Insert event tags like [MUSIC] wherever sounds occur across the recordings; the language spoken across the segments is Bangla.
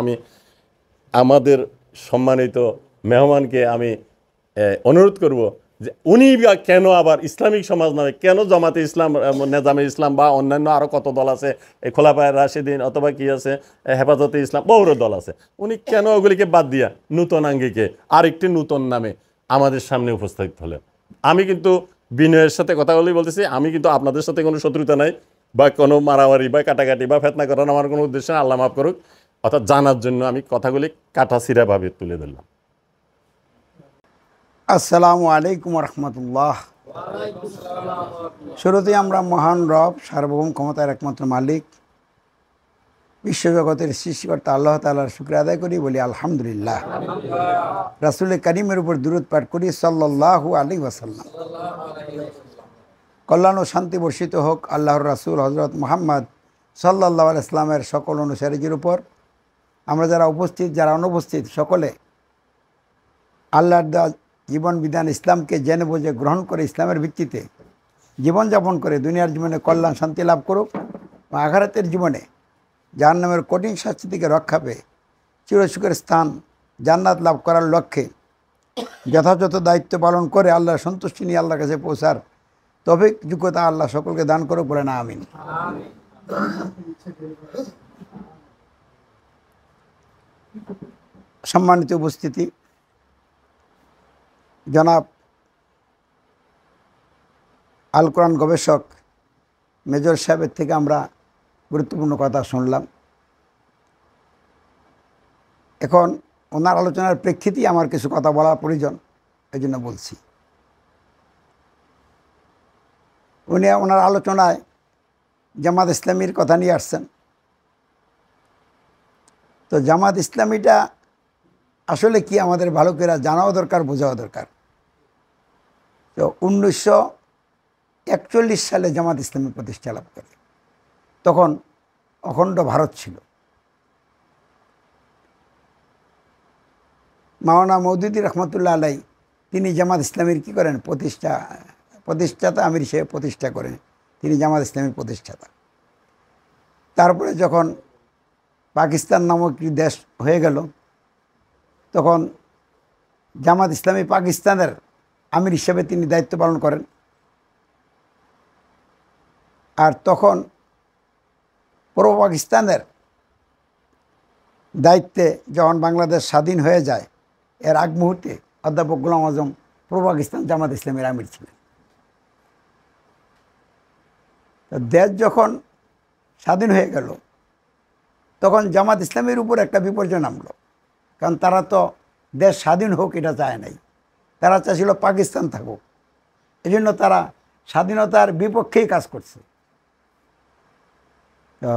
আমি আমাদের সম্মানিত মেহমানকে আমি অনুরোধ করব যে উনি কেন আবার ইসলামিক সমাজ নামে কেন জামাতে ইসলাম নেজামে ইসলাম বা অন্যান্য আরও কত দল আছে খোলাপায় রাশেদিন অথবা কি আছে হেফাজতে ইসলাম বহুর দল আছে উনি কেন ওগুলিকে বাদ দিয়া নূতন আঙ্গিকে আরেকটি নূতন নামে আমাদের সামনে উপস্থিত হলেন আমি কিন্তু বিনয়ের সাথে কথা বলেই বলতেছি আমি কিন্তু আপনাদের সাথে কোনো শত্রুতা নাই বা কোনো মারামারি বা কাটাকাটি বা ফেতনা করার আমার কোনো উদ্দেশ্য আল্লাহ মাফ করুক অর্থাৎ জানার জন্য আমি কথাগুলি কাটাছিরাভাবে তুলে ধরলাম আসসালামু আলাইকুম রহমতুল্লাহ শুরুতে আমরা মহান রব সার্বভৌম ক্ষমতার একমাত্র মালিক বিশ্বজগতের সৃষ্টিকর্তা আল্লাহ তালার শুক্র আদায় করি বলি আলহামদুলিল্লাহ রাসুল করিমের উপর দূরত পাঠ করি সাল্লাহ আলী ওয়াসাল্লাম কল্যাণ ও শান্তি বর্ষিত হোক আল্লাহর রাসুল হজরত মোহাম্মদ সাল্লাহ আলাইসলামের সকল অনুসারীদের উপর আমরা যারা উপস্থিত যারা অনুপস্থিত সকলে আল্লাহর দেওয়া জীবন বিধান ইসলামকে জেনে বুঝে গ্রহণ করে ইসলামের ভিত্তিতে জীবনযাপন করে দুনিয়ার জীবনে কল্যাণ শান্তি লাভ করুক বা আঘারাতের জীবনে যার নামের কঠিন শাস্তি থেকে রক্ষা পেয়ে চিরসুখের স্থান জান্নাত লাভ করার লক্ষ্যে যথাযথ দায়িত্ব পালন করে আল্লাহর সন্তুষ্টি নিয়ে আল্লাহর কাছে পৌঁছার তবে যোগ্যতা আল্লাহ সকলকে দান করুক বলে না আমিন সম্মানিত উপস্থিতি জনাব আল কোরআন গবেষক মেজর সাহেবের থেকে আমরা গুরুত্বপূর্ণ কথা শুনলাম এখন ওনার আলোচনার প্রেক্ষিতেই আমার কিছু কথা বলা প্রয়োজন এই জন্য বলছি উনি ওনার আলোচনায় জামাত ইসলামীর কথা নিয়ে আসছেন তো জামাত ইসলামীটা আসলে কি আমাদের ভালো করে জানাও দরকার বোঝাও দরকার তো উনিশশো একচল্লিশ সালে জামাত ইসলামী প্রতিষ্ঠা লাভ করে তখন অখণ্ড ভারত ছিল মাওনা মৌদুদ্দি রহমতুল্লাহ আলাই তিনি জামাত ইসলামীর কি করেন প্রতিষ্ঠা প্রতিষ্ঠাতা আমির সে প্রতিষ্ঠা করেন তিনি জামাত ইসলামীর প্রতিষ্ঠাতা তারপরে যখন পাকিস্তান নামক একটি দেশ হয়ে গেল তখন জামাত ইসলামী পাকিস্তানের আমির হিসেবে তিনি দায়িত্ব পালন করেন আর তখন পূর্ব পাকিস্তানের দায়িত্বে যখন বাংলাদেশ স্বাধীন হয়ে যায় এর আগ মুহূর্তে অধ্যাপক গুলাম আজম পূর্ব পাকিস্তান জামাত ইসলামের আমির ছিলেন দেশ যখন স্বাধীন হয়ে গেল তখন জামাত ইসলামের উপর একটা বিপর্যয় নামলো কারণ তারা তো দেশ স্বাধীন হোক এটা চায় নাই তারা চাইছিল পাকিস্তান থাকুক জন্য তারা স্বাধীনতার বিপক্ষেই কাজ করছে তো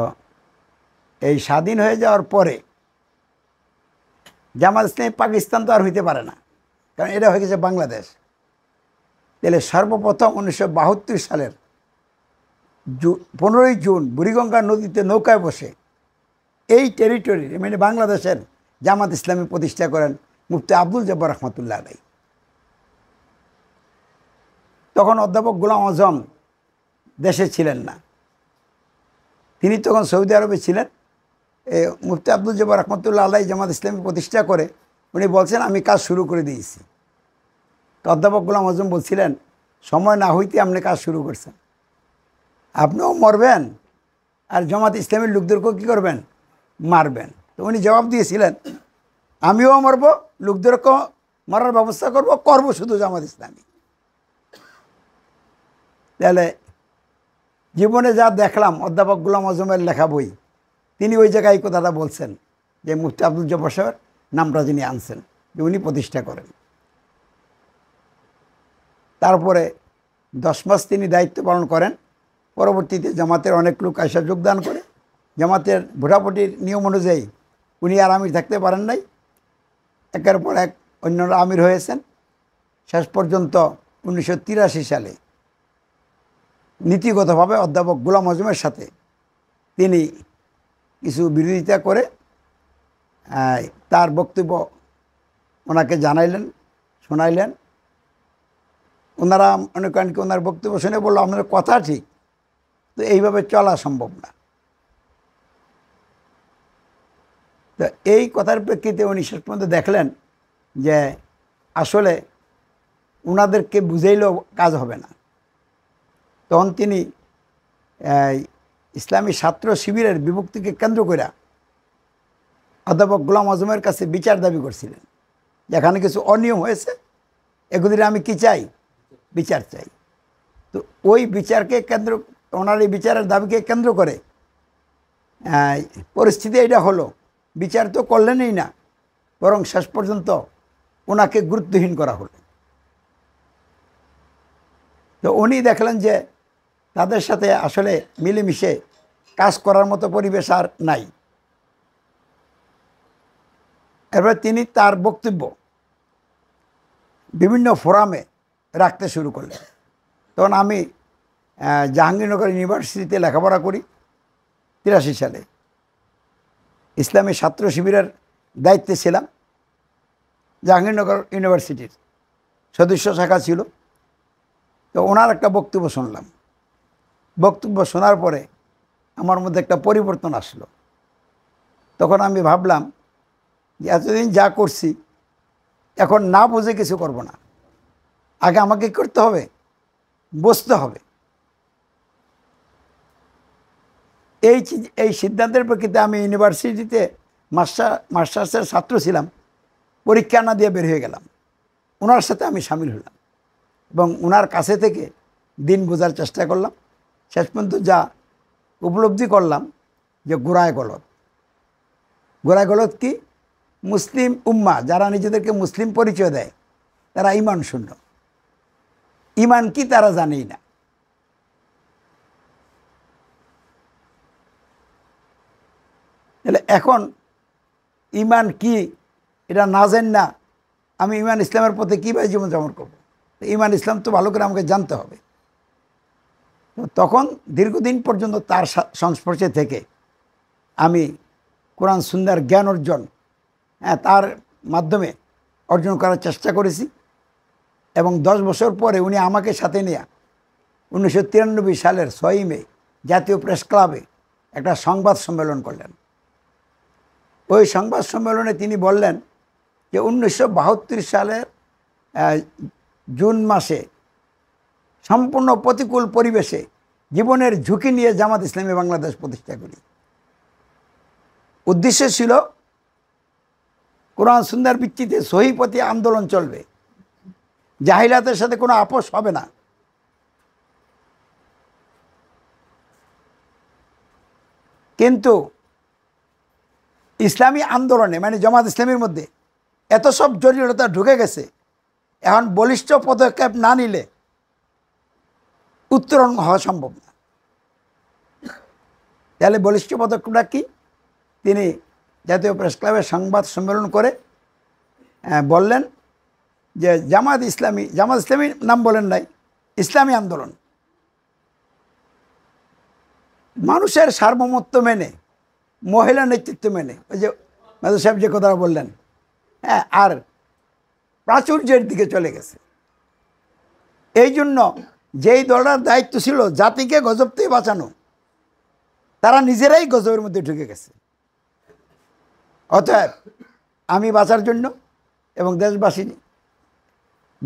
এই স্বাধীন হয়ে যাওয়ার পরে জামাত ইসলামী পাকিস্তান তো আর হইতে পারে না কারণ এটা হয়ে গেছে বাংলাদেশ তাহলে সর্বপ্রথম উনিশশো সালের জু পনেরোই জুন বুড়িগঙ্গা নদীতে নৌকায় বসে এই টেরিটরির মানে বাংলাদেশের জামাত ইসলামী প্রতিষ্ঠা করেন মুফতি আব্দুল জব্বর রহমতুল্লাহ আলাই তখন অধ্যাপক গোলাম আজম দেশে ছিলেন না তিনি তখন সৌদি আরবে ছিলেন মুফতি আব্দুল জব্বর রহমতুল্লাহ আলাই জামাত ইসলামী প্রতিষ্ঠা করে উনি বলছেন আমি কাজ শুরু করে দিয়েছি তো অধ্যাপক গোলাম আজম বলছিলেন সময় না হইতে আপনি কাজ শুরু করছেন আপনিও মরবেন আর জামাত ইসলামের লোকদেরকেও কী করবেন মারবেন তো উনি জবাব দিয়েছিলেন আমিও মরব লোকদেরকেও মারার ব্যবস্থা করব করব শুধু জামাত ইসলামী তাহলে জীবনে যা দেখলাম অধ্যাপক গুলাম আজমের লেখা বই তিনি ওই জায়গায় কথাটা বলছেন যে মুফতি আব্দুল জব্বর সাহেবের নামটা যিনি আনছেন যে উনি প্রতিষ্ঠা করেন তারপরে দশ মাস তিনি দায়িত্ব পালন করেন পরবর্তীতে জামাতের অনেক লোক আসা যোগদান করে জামাতের ভোটাভুটির নিয়ম অনুযায়ী উনি আর আমির থাকতে পারেন নাই একের পর এক অন্যরা আমির হয়েছেন শেষ পর্যন্ত উনিশশো সালে নীতিগতভাবে অধ্যাপক গোলাম আজমের সাথে তিনি কিছু বিরোধিতা করে তার বক্তব্য ওনাকে জানাইলেন শোনাইলেন ওনারা অনেক অনেক ওনার বক্তব্য শুনে বললো আপনার কথা ঠিক তো এইভাবে চলা সম্ভব না তা এই কথার প্রেক্ষিতে উনি শেষ পর্যন্ত দেখলেন যে আসলে ওনাদেরকে বুঝাইলেও কাজ হবে না তখন তিনি ইসলামী ছাত্র শিবিরের বিভক্তিকে কেন্দ্র করে অধ্যাপক গোলাম আজমের কাছে বিচার দাবি করছিলেন যেখানে কিছু অনিয়ম হয়েছে এগুলির আমি কি চাই বিচার চাই তো ওই বিচারকে কেন্দ্র ওনার এই বিচারের দাবিকে কেন্দ্র করে পরিস্থিতি এটা হলো বিচার তো করলেনই না বরং শেষ পর্যন্ত ওনাকে গুরুত্বহীন করা হল তো উনি দেখলেন যে তাদের সাথে আসলে মিলেমিশে কাজ করার মতো পরিবেশ আর নাই এবার তিনি তার বক্তব্য বিভিন্ন ফোরামে রাখতে শুরু করলেন তখন আমি জাহাঙ্গীরনগর ইউনিভার্সিটিতে লেখাপড়া করি তিরাশি সালে ইসলামী ছাত্র শিবিরের দায়িত্বে ছিলাম জাহাঙ্গীরনগর ইউনিভার্সিটির সদস্য শাখা ছিল তো ওনার একটা বক্তব্য শুনলাম বক্তব্য শোনার পরে আমার মধ্যে একটা পরিবর্তন আসলো তখন আমি ভাবলাম যে এতদিন যা করছি এখন না বুঝে কিছু করব না আগে আমাকে করতে হবে বসতে হবে এই এই সিদ্ধান্তের প্রেক্ষিতে আমি ইউনিভার্সিটিতে মাস্টার মাস্টার্সের ছাত্র ছিলাম পরীক্ষা না দিয়ে বের হয়ে গেলাম ওনার সাথে আমি সামিল হলাম এবং ওনার কাছে থেকে দিন বোঝার চেষ্টা করলাম শেষ পর্যন্ত যা উপলব্ধি করলাম যে গোড়ায় গলত গোড়ায় গলত কি মুসলিম উম্মা যারা নিজেদেরকে মুসলিম পরিচয় দেয় তারা ইমান শূন্য ইমান কি তারা জানেই না তাহলে এখন ইমান কি এটা না জান না আমি ইমান ইসলামের পথে কীভাবে জীবনযাপন করবো ইমান ইসলাম তো ভালো করে আমাকে জানতে হবে তখন দীর্ঘদিন পর্যন্ত তার সংস্পর্শে থেকে আমি কোরআন সুন্দর জ্ঞান অর্জন হ্যাঁ তার মাধ্যমে অর্জন করার চেষ্টা করেছি এবং দশ বছর পরে উনি আমাকে সাথে নিয়ে উনিশশো সালের ছয়ই মে জাতীয় প্রেস ক্লাবে একটা সংবাদ সম্মেলন করলেন ওই সংবাদ সম্মেলনে তিনি বললেন যে উনিশশো সালের জুন মাসে সম্পূর্ণ প্রতিকূল পরিবেশে জীবনের ঝুঁকি নিয়ে জামাত ইসলামী বাংলাদেশ প্রতিষ্ঠা করি উদ্দেশ্য ছিল কোরআন সুন্দর ভিত্তিতে সহিপতি আন্দোলন চলবে জাহিলাতের সাথে কোনো আপোষ হবে না কিন্তু ইসলামী আন্দোলনে মানে জমাত ইসলামের মধ্যে এত সব জটিলতা ঢুকে গেছে এখন বলিষ্ঠ পদক্ষেপ না নিলে উত্তরণ হওয়া সম্ভব না তাহলে বলিষ্ঠ পদক্ষেপটা কি তিনি জাতীয় প্রেস ক্লাবের সংবাদ সম্মেলন করে বললেন যে জামাত ইসলামী জামাত ইসলামী নাম বলেন নাই ইসলামী আন্দোলন মানুষের সার্বমত্ব মেনে মহিলা নেতৃত্ব মেনে ওই যে মাদু সাহেব যে কথাটা বললেন হ্যাঁ আর প্রাচুর্যের দিকে চলে গেছে এই জন্য যেই দলটার দায়িত্ব ছিল জাতিকে গজব থেকে বাঁচানো তারা নিজেরাই গজবের মধ্যে ঢুকে গেছে অতএব আমি বাঁচার জন্য এবং দেশবাসী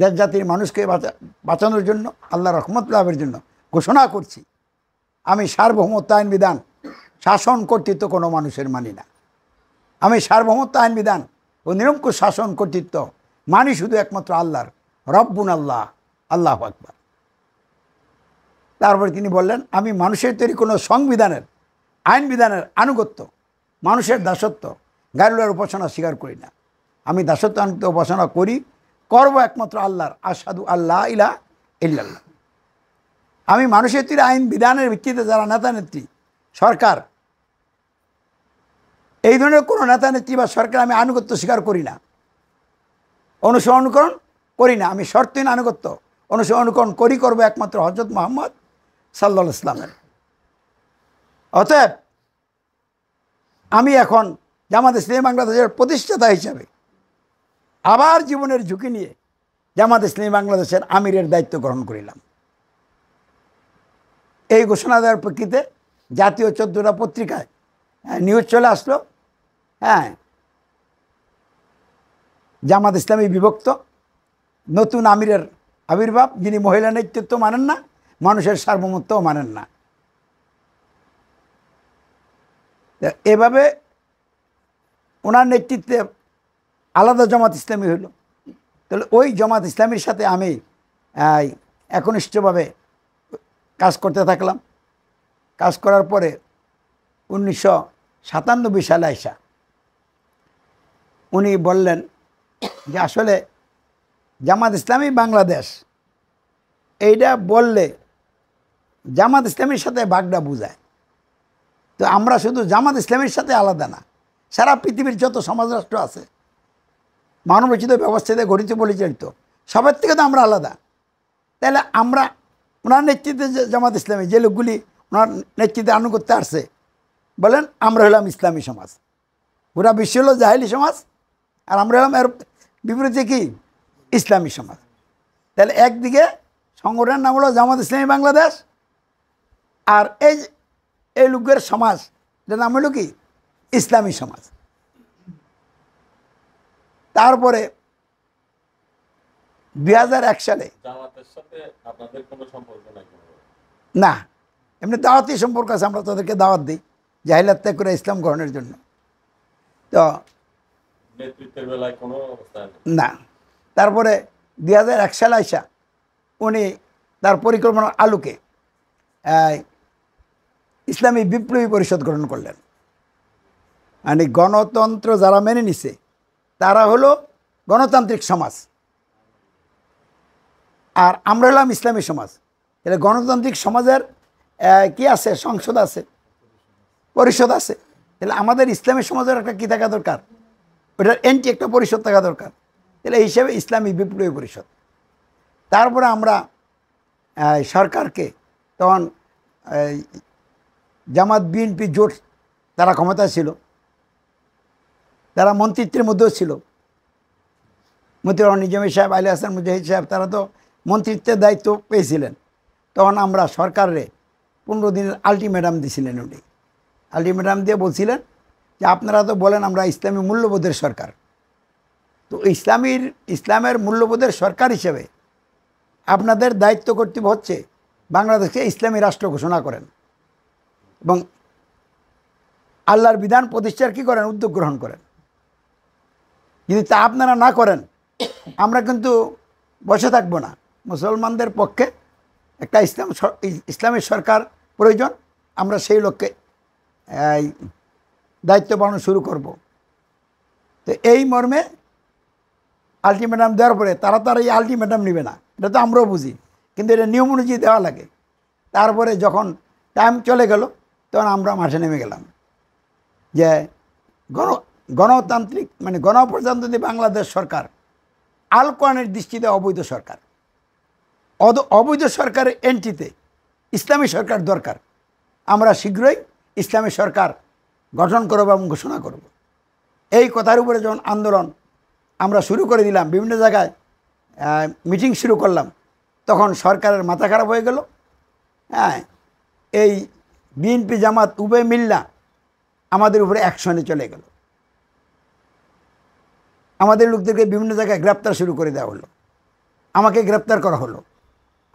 দেশ জাতির মানুষকে বাঁচা বাঁচানোর জন্য আল্লাহ রহমত লাভের জন্য ঘোষণা করছি আমি আইন বিধান শাসন কর্তৃত্ব কোনো মানুষের মানি না আমি সার্বভৌমত্ব আইন বিধান ও নিরঙ্কুশ শাসন কর্তৃত্ব মানি শুধু একমাত্র আল্লাহর রব্বুন আল্লাহ আল্লাহ আকবর তারপরে তিনি বললেন আমি মানুষের তৈরি কোনো সংবিধানের আইন বিধানের আনুগত্য মানুষের দাসত্ব গাইরুল্লার উপাসনা স্বীকার করি না আমি দাসত্ব আনুগত্য উপাসনা করি করব একমাত্র আল্লাহর আসাদু আল্লাহ ইলা ইল্লাল্লাহ আমি মানুষের তৈরি আইন বিধানের ভিত্তিতে যারা নেতা নেত্রী সরকার এই ধরনের কোনো নেতা নেত্রী বা সরকার আমি আনুগত্য স্বীকার করি না অনুসরণকরণ করি না আমি শর্তহীন আনুগত্য অনুসরণকরণ করি করব একমাত্র হজরত মোহাম্মদ সাল্লা ইসলামের অতএব আমি এখন জামাত ইসলামী বাংলাদেশের প্রতিষ্ঠাতা হিসাবে আবার জীবনের ঝুঁকি নিয়ে জামাত ইসলামী বাংলাদেশের আমিরের দায়িত্ব গ্রহণ করিলাম এই ঘোষণা দেওয়ার প্রেক্ষিতে জাতীয় চোদ্দোটা পত্রিকায় নিউজ হ্যাঁ, চলে আসলো হ্যাঁ জামাত ইসলামী বিভক্ত নতুন আমিরের আবির্ভাব যিনি মহিলা নেতৃত্ব মানেন না মানুষের সার্বভৌমত্বও মানেন না এভাবে ওনার নেতৃত্বে আলাদা জমাত ইসলামী হইল তাহলে ওই জমাত ইসলামীর সাথে আমি একনিষ্ঠভাবে কাজ করতে থাকলাম কাজ করার পরে উনিশশো সাতানব্বই সালে আসা উনি বললেন যে আসলে জামাত ইসলামী বাংলাদেশ এইটা বললে জামাত ইসলামীর সাথে বাগডা বুঝায় তো আমরা শুধু জামাত ইসলামের সাথে আলাদা না সারা পৃথিবীর যত সমাজ রাষ্ট্র আছে মানবরচিত ব্যবস্থাতে গঠিত পরিচালিত সবার থেকে তো আমরা আলাদা তাহলে আমরা ওনার নেতৃত্বে জামাত ইসলামী যে লোকগুলি ওনার নেতৃত্বে আনুগত্য আসছে বলেন আমরা হলাম ইসলামী সমাজ গোটা বিশ্ব হলো জাহেলি সমাজ আর আমরা এলাম এর বিপরীতে কি ইসলামী সমাজ তাহলে একদিকে সংগঠনের নাম হলো জামাত ইসলামী বাংলাদেশ আর এই এই লোকের সমাজ যে নাম হলো কি ইসলামী সমাজ তারপরে দুই সালে না এমনি দাওয়াতি সম্পর্ক আছে আমরা তাদেরকে দাওয়াত দিই জাহিলাত ত্যাগ করে ইসলাম গ্রহণের জন্য তো নেতৃত্বের বেলায় কোনো না তারপরে দুই হাজার এক সাল আইসা উনি তার পরিকল্পনার আলোকে ইসলামী বিপ্লবী পরিষদ গঠন করলেন মানে গণতন্ত্র যারা মেনে নিছে তারা হলো গণতান্ত্রিক সমাজ আর আমরা হলাম ইসলামী সমাজ এটা গণতান্ত্রিক সমাজের কি আছে সংসদ আছে পরিষদ আছে তাহলে আমাদের ইসলামী সমাজের একটা কী থাকা দরকার ওটার অ্যান্টি একটা পরিষদ থাকা দরকার তাহলে এই হিসাবে ইসলামী বিপ্লবী পরিষদ তারপরে আমরা সরকারকে তখন জামাত বিএনপি জোট তারা ক্ষমতা ছিল তারা মন্ত্রিত্বের মধ্যেও ছিল মন্ত্রী নিজামী সাহেব আলী হাসান মুজাহিদ সাহেব তারা তো মন্ত্রিত্বের দায়িত্ব পেয়েছিলেন তখন আমরা সরকারে পনেরো দিনের আলটিমেটাম দিয়েছিলেন উনি আলটিমেটাম দিয়ে বলছিলেন যে আপনারা তো বলেন আমরা ইসলামী মূল্যবোধের সরকার তো ইসলামীর ইসলামের মূল্যবোধের সরকার হিসেবে আপনাদের দায়িত্ব কর্তৃত্ব হচ্ছে বাংলাদেশকে ইসলামী রাষ্ট্র ঘোষণা করেন এবং আল্লাহর বিধান প্রতিষ্ঠার কী করেন উদ্যোগ গ্রহণ করেন যদি তা আপনারা না করেন আমরা কিন্তু বসে থাকবো না মুসলমানদের পক্ষে একটা ইসলাম ইসলামের সরকার প্রয়োজন আমরা সেই লক্ষ্যে দায়িত্ব পালন শুরু করব। তো এই মর্মে আলটিমেটাম দেওয়ার পরে তারা তারা এই আলটিমেটাম নেবে না এটা তো আমরাও বুঝি কিন্তু এটা নিয়ম অনুযায়ী দেওয়া লাগে তারপরে যখন টাইম চলে গেল তখন আমরা মাঠে নেমে গেলাম যে গণ গণতান্ত্রিক মানে গণপ্রজাতন্ত্রী বাংলাদেশ সরকার আল কোরআনের দৃষ্টিতে অবৈধ সরকার অদ অবৈধ সরকারের এন্ট্রিতে ইসলামী সরকার দরকার আমরা শীঘ্রই ইসলামী সরকার গঠন করবো এবং ঘোষণা করব। এই কথার উপরে যখন আন্দোলন আমরা শুরু করে দিলাম বিভিন্ন জায়গায় মিটিং শুরু করলাম তখন সরকারের মাথা খারাপ হয়ে গেল হ্যাঁ এই বিএনপি জামাত উবে মিল্লা আমাদের উপরে অ্যাকশনে চলে গেল আমাদের লোকদেরকে বিভিন্ন জায়গায় গ্রেপ্তার শুরু করে দেওয়া হলো আমাকে গ্রেপ্তার করা হলো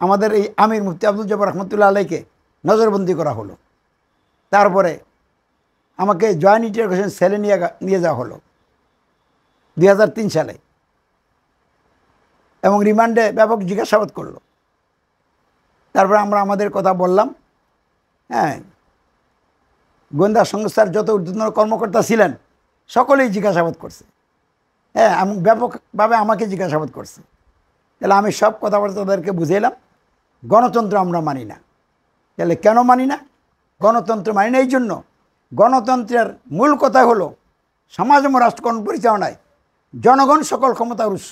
আমাদের এই আমির মুফতি আব্দুল জব্বর রহমতুল্লা আলাইকে নজরবন্দি করা হলো তারপরে আমাকে জয়েন্ট ইন্টিগ্রেশন সেলে নিয়ে নিয়ে যাওয়া হলো দুই সালে এবং রিমান্ডে ব্যাপক জিজ্ঞাসাবাদ করলো তারপর আমরা আমাদের কথা বললাম হ্যাঁ গোয়েন্দা সংস্থার যত ঊর্ধ্বতন কর্মকর্তা ছিলেন সকলেই জিজ্ঞাসাবাদ করছে হ্যাঁ এবং ব্যাপকভাবে আমাকে জিজ্ঞাসাবাদ করছে তাহলে আমি সব কথাবার্তা তাদেরকে বুঝেলাম গণতন্ত্র আমরা মানি না তাহলে কেন মানি না গণতন্ত্র মানি না এই জন্য গণতন্ত্রের মূল কথা হলো সমাজ এবং রাষ্ট্রকরণ পরিচালনায় জনগণ সকল ক্ষমতার উৎস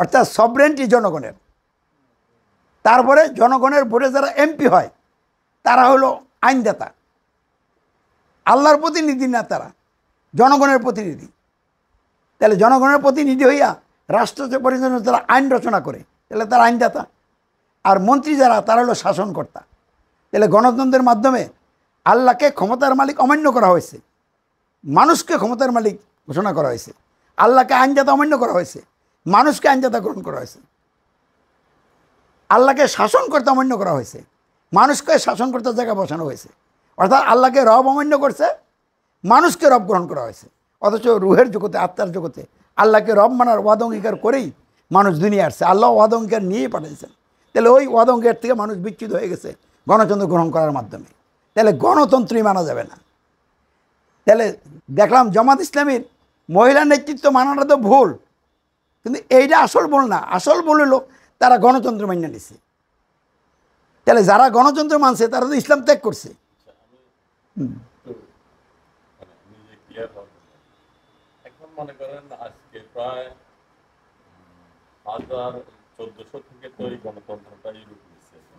অর্থাৎ সবরেন্টি জনগণের তারপরে জনগণের ভোটে যারা এমপি হয় তারা হলো আইনদাতা আল্লাহর প্রতিনিধি না তারা জনগণের প্রতিনিধি তাহলে জনগণের প্রতিনিধি হইয়া রাষ্ট্র পরিচালনা যারা আইন রচনা করে তাহলে তারা আইনদাতা আর মন্ত্রী যারা তারা হলো শাসনকর্তা তাহলে গণতন্ত্রের মাধ্যমে আল্লাহকে ক্ষমতার মালিক অমান্য করা হয়েছে মানুষকে ক্ষমতার মালিক ঘোষণা করা হয়েছে আল্লাহকে আইনজাতা অমান্য করা হয়েছে মানুষকে আইনজাতা গ্রহণ করা হয়েছে আল্লাহকে শাসন করতে অমান্য করা হয়েছে মানুষকে শাসন করতে জায়গায় বসানো হয়েছে অর্থাৎ আল্লাহকে রব অমান্য করছে মানুষকে রব গ্রহণ করা হয়েছে অথচ রুহের জগতে আত্মার জগতে আল্লাহকে রব মানার ওয়াদ অঙ্গীকার করেই মানুষ দুনিয়া আসছে আল্লাহ ওয়াদ অঙ্গীকার নিয়েই পাঠিয়েছেন তাহলে ওই ওয়াদ অঙ্গীকার থেকে মানুষ বিচ্ছিত হয়ে গেছে গণতন্ত্র গ্রহণ করার মাধ্যমে তাহলে গণতন্ত্রই মানা যাবে না তাহলে দেখলাম জামাত ইসলামীর মহিলা নেতৃত্ব মানাটা তো ভুল কিন্তু এইটা আসল বল না আসল ভুল হলো তারা গণতন্ত্র মান্য নিছে তাহলে যারা গণতন্ত্র মানছে তারা তো ইসলাম ত্যাগ করছে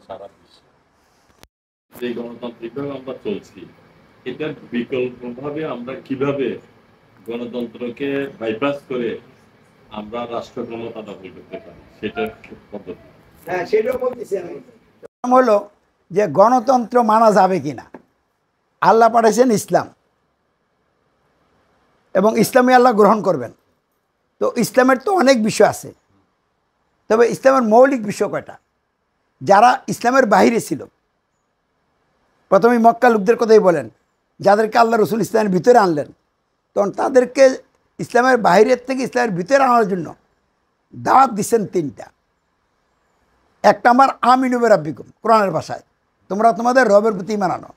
সারা বিশ্বে যে গণতান্ত্রিকভাবে আমরা চলছি এটার বিকল্পভাবে আমরা কিভাবে গণতন্ত্রকে বাইপাস করে আমরা রাষ্ট্র ক্ষমতা দখল করতে পারি সেটার পদ্ধতি হ্যাঁ, হলো যে গণতন্ত্র মানা যাবে কি না আল্লাহ পাঠাইছেন ইসলাম এবং ইসলামী আল্লাহ গ্রহণ করবেন তো ইসলামের তো অনেক বিষয় আছে তবে ইসলামের মৌলিক বিষয় কয়টা যারা ইসলামের বাহিরে ছিল প্রথমে মক্কা লোকদের কথাই বলেন যাদেরকে আল্লাহ রসুল ইসলামের ভিতরে আনলেন তখন তাদেরকে ইসলামের বাহিরের থেকে ইসলামের ভিতরে আনার জন্য দাওয়াত দিচ্ছেন তিনটা একটা আমার আমিনুবের আব্বিকুম কোরআনের ভাষায় তোমরা তোমাদের রবের প্রতি মানানো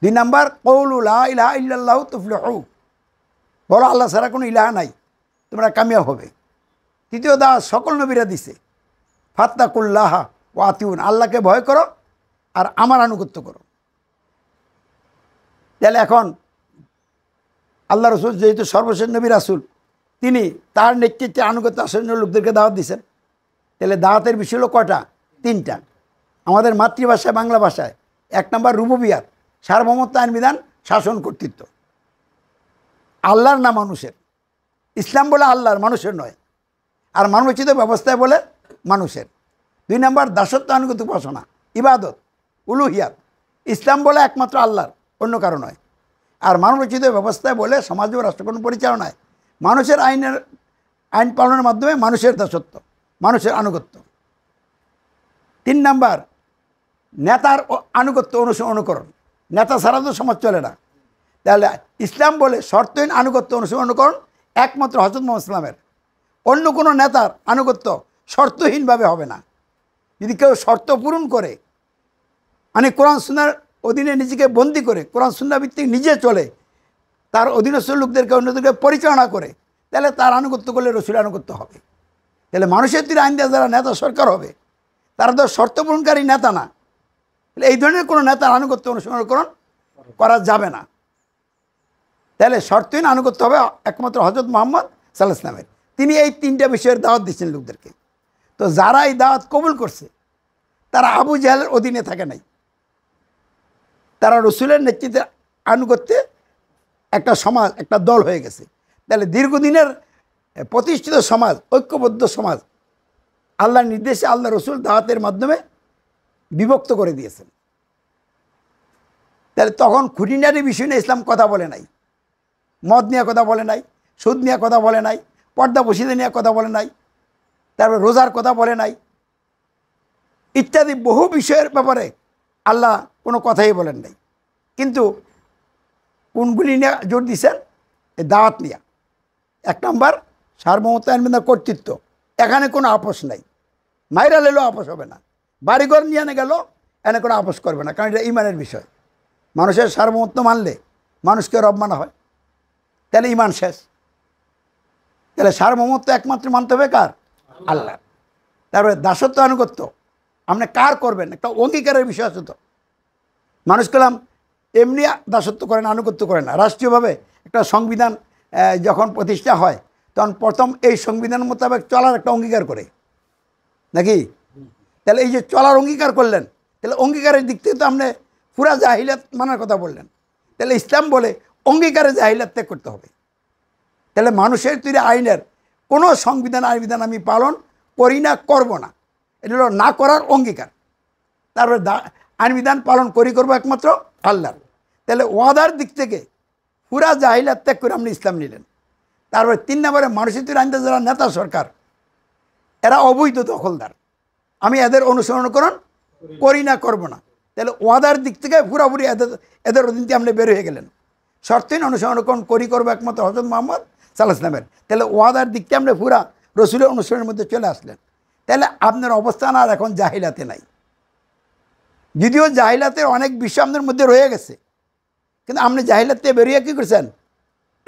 দুই নাম্বার কৌলুল্লাহ ইলাহা ইল্লাহ তুফল বলো আল্লাহ ছাড়া কোনো ইলাহা নাই তোমরা কামিয়া হবে তৃতীয় দা সকল নবীরা দিছে ফাত্তাকুল্লাহা ও আতিউন আল্লাহকে ভয় করো আর আমার আনুগত্য করো তাহলে এখন আল্লাহ রসুল যেহেতু সর্বশেষ নবী রাসুল তিনি তার নেতৃত্বে আনুগত্য আসন্ন লোকদেরকে দাওয়াত দিয়েছেন তাহলে দাওয়াতের বিষয় হলো কটা তিনটা আমাদের মাতৃভাষায় বাংলা ভাষায় এক নম্বর রুবুবিয়াত সার্বভৌমত্ব আইন বিধান শাসন কর্তৃত্ব আল্লাহর না মানুষের ইসলাম বলে আল্লাহর মানুষের নয় আর মানবচিত ব্যবস্থায় বলে মানুষের দুই নম্বর দাসত্ব আনুগত উপাসনা ইবাদত উলুহিয়াত ইসলাম বলে একমাত্র আল্লাহর অন্য কারো নয় আর মানবরচিত ব্যবস্থায় বলে সমাজ ও রাষ্ট্রকোণ পরিচালনায় মানুষের আইনের আইন পালনের মাধ্যমে মানুষের দাসত্ব মানুষের আনুগত্য তিন নাম্বার নেতার আনুগত্য অনুসরণ অনুকরণ নেতা ছাড়া তো সমাজ চলে না তাহলে ইসলাম বলে শর্তহীন আনুগত্য অনুসরণ অনুকরণ একমাত্র হজরত মোহাম্মদ ইসলামের অন্য কোনো নেতার আনুগত্য শর্তহীনভাবে হবে না যদি কেউ শর্ত পূরণ করে মানে কোরআন সুন্দর অধীনে নিজেকে বন্দি করে কোরআন সুন্না ভিত্তিক নিজে চলে তার অধীনস্থ লোকদেরকে অন্যদেরকে পরিচালনা করে তাহলে তার আনুগত্য করলে রসুল আনুগত্য হবে তাহলে মানুষের তীর আইন দেওয়া যারা নেতা সরকার হবে তারা তো শর্ত পূরণকারী নেতা না তাহলে এই ধরনের কোনো নেতার আনুগত্য অনুসরণ করা যাবে না তাহলে শর্তহীন আনুগত্য হবে একমাত্র হজরত মোহাম্মদ সাল্লাহ তিনি এই তিনটা বিষয়ের দাওয়াত দিচ্ছেন লোকদেরকে তো যারা এই দাওয়াত কবুল করছে তারা আবু জাহালের অধীনে থাকে নাই তারা রসুলের নেতৃত্বে আনুগত্যে একটা সমাজ একটা দল হয়ে গেছে তাহলে দীর্ঘদিনের প্রতিষ্ঠিত সমাজ ঐক্যবদ্ধ সমাজ আল্লাহর নির্দেশে আল্লাহ রসুল দাওয়াতের মাধ্যমে বিভক্ত করে দিয়েছেন তাহলে তখন খুঁটিনারি বিষয় নিয়ে ইসলাম কথা বলে নাই মদ নিয়ে কথা বলে নাই সুদ নিয়ে কথা বলে নাই পর্দা বসিদে নিয়ে কথা বলে নাই তারপর রোজার কথা বলে নাই ইত্যাদি বহু বিষয়ের ব্যাপারে আল্লাহ কোনো কথাই বলেন নাই কিন্তু কোনগুলি নিয়ে জোর দিছেন এই দাওয়াত নিয়ে এক নম্বর সার্বভৌমত্ব আইনবিন্দা কর্তৃত্ব এখানে কোনো আপোষ নাই মাইরা লেলেও আপোষ হবে না বাড়িঘর নিয়ে এনে গেল এনে কোনো আপোষ করবে না কারণ এটা ইমানের বিষয় মানুষের সার্বমত্ব মানলে মানুষকে রব মানা হয় তাহলে ইমান শেষ তাহলে সার্বমত্ব একমাত্র মানতে হবে কার আল্লাহ তারপরে দাসত্ব আনুগত্য আপনি কার করবেন একটা অঙ্গীকারের বিষয় আছে তো মানুষ কালাম এমনি দাসত্ব করে না আনুগত্য করে না রাষ্ট্রীয়ভাবে একটা সংবিধান যখন প্রতিষ্ঠা হয় তখন প্রথম এই সংবিধান মোতাবেক চলার একটা অঙ্গীকার করে নাকি তাহলে এই যে চলার অঙ্গীকার করলেন তাহলে অঙ্গীকারের দিক থেকে তো আপনি পুরা জাহিলাত মানার কথা বললেন তাহলে ইসলাম বলে অঙ্গীকারে জাহিলাত ত্যাগ করতে হবে তাহলে মানুষের তৈরি আইনের কোনো সংবিধান আইনবিধান আমি পালন করি না করব না এটা হলো না করার অঙ্গীকার তারপরে আইন বিধান পালন করি করবো একমাত্র আল্লাহর তাহলে ওয়াদার দিক থেকে পুরা জাহিলা ত্যাগ করে আপনি ইসলাম নিলেন তারপরে তিন নম্বরে মানুষের তুই আনতে যারা নেতা সরকার এরা অবৈধ দখলদার আমি এদের অনুসরণ করুন করি না করব না তাহলে ওয়াদার দিক থেকে পুরাপুরি এদের এদের অধীন থেকে আপনি বের হয়ে গেলেন শর্তহীন অনুসরণ করুন করি করবো একমাত্র হজরত মোহাম্মদ সাল্লাহ ইসলামের তাহলে ওয়াদার দিক থেকে আপনি পুরা রসুলের অনুসরণের মধ্যে চলে আসলেন তাহলে আপনার অবস্থান আর এখন জাহিলাতে নাই যদিও জাহিলাতের অনেক বিষয় আমাদের মধ্যে রয়ে গেছে কিন্তু আপনি থেকে বেরিয়ে কী করছেন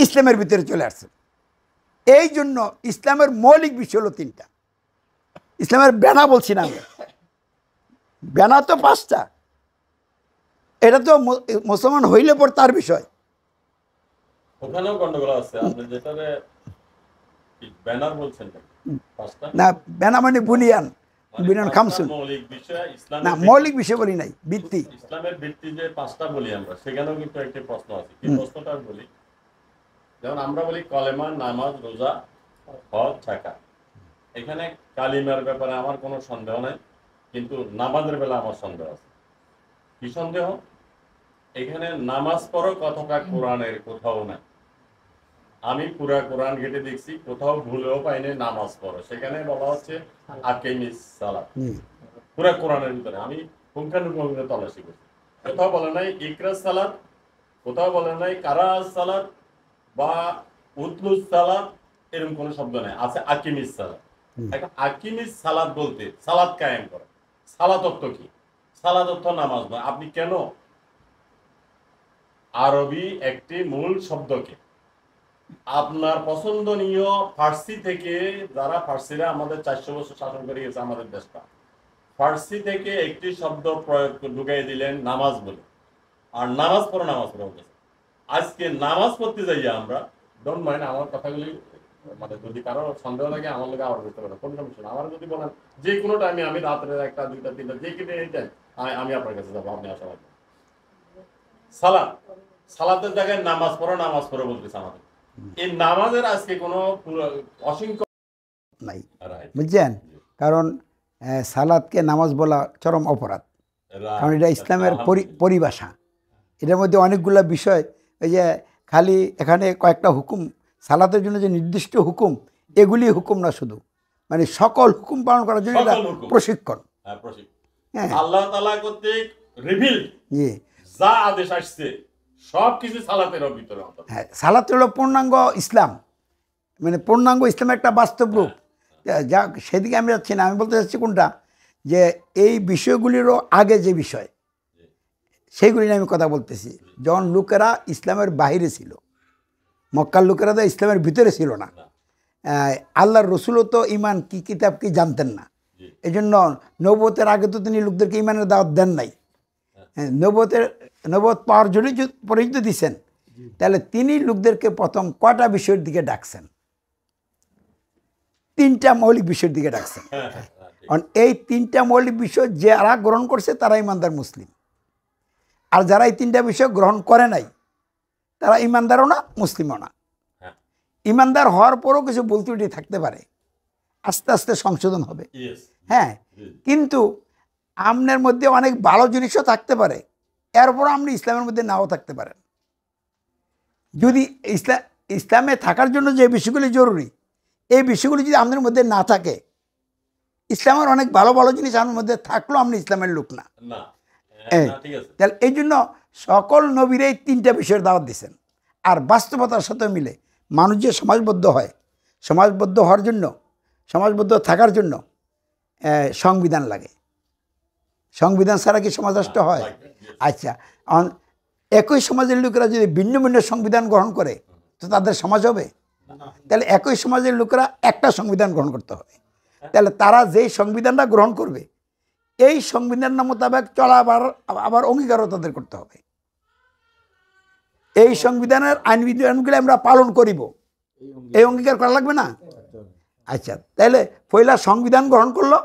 ইসলামের ভিতরে চলে আসছেন এই জন্য ইসলামের মৌলিক বিষয় হলো তিনটা ইসলামের ব্যানা বলছি না আমরা ব্যানা তো পাঁচটা এটা তো মুসলমান হইলে পর তার বিষয় না ব্যানা মানে বুনিয়ান মানে বিনন খামসুন না মৌলিক বিষয় বলি নাই ভিত্তি ইসলামের ভিত্তি যে পাঁচটা বলি আমরা সেখানেও কিন্তু প্রশ্ন আছে কি প্রশ্নটা বলি যেমন আমরা বলি কলেমা নামাজ রোজা হজ থাকা এখানে কালিমার ব্যাপারে আমার কোনো সন্দেহ নাই কিন্তু নামাজের বেলা আমার সন্দেহ আছে কি সন্দেহ এখানে নামাজ পড়ো কথাটা কোরআনের কোথাও নাই আমি পুরা কোরআন ঘেটে দেখছি কোথাও ভুলেও পাইনি নামাজ পড়ো সেখানে বলা হচ্ছে আকেমিস সালাত পুরা কোরআনের ভিতরে আমি পুঙ্খানুপুঙ্খে তলাশি করছি কোথাও বলে নাই ইকরাস সালাত কোথাও বলে নাই কারাজ সালাত বা উতলুজ সালাত এরকম কোনো শব্দ নাই আছে আকিমিস সালাত আকিমিস সালাত বলতে সালাত কায়েম করে সালাদ অর্থ কি সালাদ অর্থ নামাজ নয় আপনি কেন আরবি একটি মূল শব্দকে আপনার পছন্দনীয় ফার্সি থেকে যারা ফার্সিরা আমাদের চারশো বছর শাসন করে গেছে আমাদের দেশটা ফার্সি থেকে একটি শব্দ প্রয়োগ ঢুকাই দিলেন নামাজ বলে আর নামাজ পড়ো নামাজ পড়ো আজকে নামাজ পড়তে যাই আমরা ডোন্ট মাইন্ড আমার কথাগুলি মানে যদি কারোর সন্দেহ থাকে আমার লোক আবার বুঝতে পারে কোনো সমস্যা আমার যদি বলেন যে কোনো টাইমে আমি রাত্রে একটা দুইটা তিনটা যে কেটে যাই আমি আপনার কাছে যাবো আপনি আশা করবেন সালাদ সালাতের জায়গায় নামাজ পড়ো নামাজ পড়ো বলতেছে আমাদের বুঝছেন কারণ সালাদকে নামাজ বলা চরম অপরাধ কারণ এটা ইসলামের পরিভাষা এটার মধ্যে অনেকগুলো বিষয় ওই যে খালি এখানে কয়েকটা হুকুম সালাতের জন্য যে নির্দিষ্ট হুকুম এগুলি হুকুম না শুধু মানে সকল হুকুম পালন করার জন্য এটা হ্যাঁ, প্রশিক্ষণ হ্যাঁ আল্লাহ তালা কর্তৃক রিভিল যা আদেশ আসছে সব কিছু হ্যাঁ সালাত হলো পূর্ণাঙ্গ ইসলাম মানে পূর্ণাঙ্গ ইসলাম একটা বাস্তব রূপ হ্যাঁ। যা সেদিকে আমি যাচ্ছি না আমি বলতে চাচ্ছি কোনটা যে এই বিষয়গুলিরও আগে যে বিষয় সেইগুলি নিয়ে আমি কথা বলতেছি যখন লোকেরা ইসলামের বাহিরে ছিল মক্কার লোকেরা তো ইসলামের ভিতরে ছিল না আল্লাহর রসুলও তো ইমান কি কিতাব কি জানতেন না এই জন্য নবতের আগে তো তিনি লোকদেরকে ইমানের দাওয়াত দেন নাই হ্যাঁ। হ্যাঁ, নবতের নবদ পাওয়ার জন্য পরিচিত দিচ্ছেন তাহলে তিনি লোকদেরকে প্রথম কটা বিষয়ের দিকে ডাকছেন তিনটা মৌলিক বিষয়ের দিকে ডাকছেন [LAUGHS] কারণ এই তিনটা মৌলিক বিষয় যারা গ্রহণ করছে তারা ইমানদার মুসলিম আর যারা এই তিনটা বিষয় গ্রহণ করে নাই তারা ইমানদারও না মুসলিমও না হ্যাঁ। ইমানদার হওয়ার পরও কিছু ভুল ত্রুটি থাকতে পারে আস্তে আস্তে সংশোধন হবে হ্যাঁ কিন্তু আমনের মধ্যে অনেক ভালো জিনিসও থাকতে পারে এরপর আপনি ইসলামের মধ্যে নাও থাকতে পারেন যদি ইসলাম ইসলামে থাকার জন্য যে বিষয়গুলি জরুরি এই বিষয়গুলি যদি আপনার মধ্যে না থাকে ইসলামের অনেক ভালো ভালো জিনিস আমার মধ্যে থাকলো আপনি ইসলামের লোক না তাহলে এই জন্য সকল নবীর এই তিনটা বিষয়ের দাওয়াত দিচ্ছেন আর বাস্তবতার সাথে মিলে মানুষ যে সমাজবদ্ধ হয় সমাজবদ্ধ হওয়ার জন্য সমাজবদ্ধ থাকার জন্য সংবিধান লাগে সংবিধান ছাড়া কি সমাজ রাষ্ট্র হ্যাঁ, হয় আচ্ছা একই সমাজের লোকেরা যদি ভিন্ন ভিন্ন সংবিধান গ্রহণ করে তো তাদের সমাজ হবে তাহলে একই সমাজের লোকেরা একটা সংবিধান গ্রহণ করতে হবে তাহলে তারা যেই সংবিধানটা গ্রহণ করবে এই সংবিধানের মোতাবেক চলা আবার আবার অঙ্গীকারও তাদের করতে হবে এই সংবিধানের আইন বিধানগুলো আমরা পালন করিব এই অঙ্গীকার করা লাগবে না আচ্ছা তাহলে পয়লা সংবিধান গ্রহণ করলো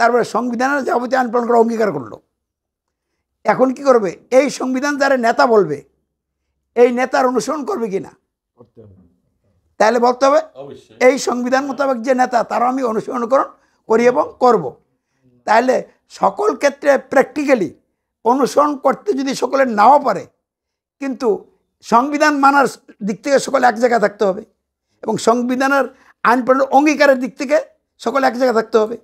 তারপরে সংবিধানের যাবতীয় আইন পালন করা অঙ্গীকার করলো এখন কি করবে এই সংবিধান যারা নেতা বলবে এই নেতার অনুসরণ করবে কি না তাহলে বলতে হবে এই সংবিধান মোতাবেক যে নেতা তারও আমি অনুসরণ করণ করি এবং করব। তাহলে সকল ক্ষেত্রে প্র্যাকটিক্যালি অনুসরণ করতে যদি সকলে নাও পারে কিন্তু সংবিধান মানার দিক থেকে সকলে এক জায়গায় থাকতে হবে এবং সংবিধানের আইন অঙ্গীকারের দিক থেকে সকলে এক জায়গায় থাকতে হবে